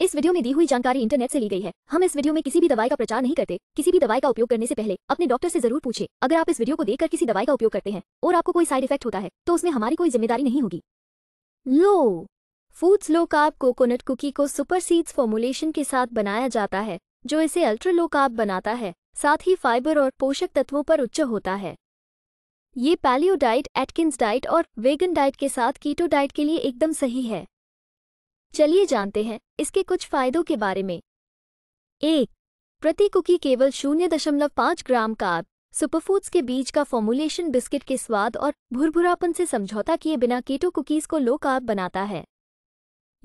इस वीडियो में दी हुई जानकारी इंटरनेट से ली गई है हम इस वीडियो में किसी भी दवाई का प्रचार नहीं करते किसी भी दवाई का उपयोग करने से पहले अपने डॉक्टर से जरूर पूछे अगर आप इस वीडियो को देखकर किसी दवाई का उपयोग करते हैं और आपको कोई साइड इफेक्ट होता है तो उसमें हमारी कोई जिम्मेदारी नहीं होगी low foods low carb coconut cookie को सुपर सीड्स फॉर्मुलेशन के साथ बनाया जाता है जो इसे अल्ट्रा लो कार्ब बनाता है साथ ही फाइबर और पोषक तत्वों पर उच्च होता है ये पैलियो डाइट एटकिंस डाइट और वेगन डाइट के साथ कीटो डाइट के लिए एकदम सही है चलिए जानते हैं इसके कुछ फायदों के बारे में एक प्रति कुकी केवल शून्य दशमलव पाँच ग्राम कार्ब सुपरफूड्स के बीज का फॉर्मुलेशन बिस्किट के स्वाद और भुरभुरापन से समझौता किए बिना कीटो कुकीज़ को लो कार्ब बनाता है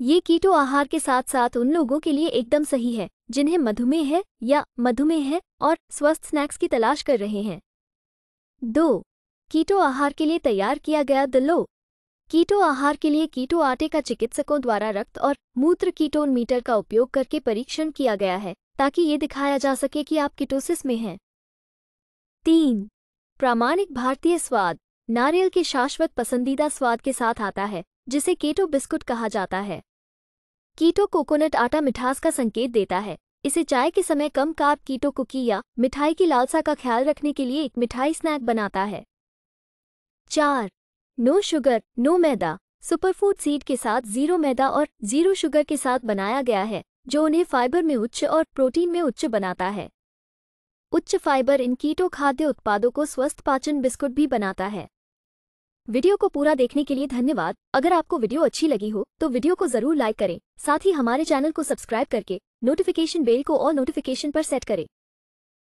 ये कीटो आहार के साथ साथ उन लोगों के लिए एकदम सही है जिन्हें मधुमेह है या मधुमेह है और स्वस्थ स्नैक्स की तलाश कर रहे हैं दो कीटो आहार के लिए तैयार किया गया द लो कीटो आहार के लिए कीटो आटे का चिकित्सकों द्वारा रक्त और मूत्र कीटोन मीटर का उपयोग करके परीक्षण किया गया है ताकि ये दिखाया जा सके कि आप कीटोसिस में हैं तीन प्रामाणिक भारतीय स्वाद नारियल के शाश्वत पसंदीदा स्वाद के साथ आता है जिसे केटो बिस्कुट कहा जाता है कीटो कोकोनट आटा मिठास का संकेत देता है इसे चाय के समय कम कार्ब कीटो कुकी या मिठाई की लालसा का ख्याल रखने के लिए एक मिठाई स्नैक बनाता है चार no sugar no maida superfood seed के साथ जीरो मैदा और जीरो शुगर के साथ बनाया गया है जो उन्हें फाइबर में उच्च और प्रोटीन में उच्च बनाता है उच्च फाइबर इन कीटो खाद्य उत्पादों को स्वस्थ पाचन बिस्कुट भी बनाता है वीडियो को पूरा देखने के लिए धन्यवाद अगर आपको वीडियो अच्छी लगी हो तो वीडियो को जरूर लाइक करें साथ ही हमारे चैनल को सब्सक्राइब करके नोटिफिकेशन बेल को और नोटिफिकेशन पर सेट करें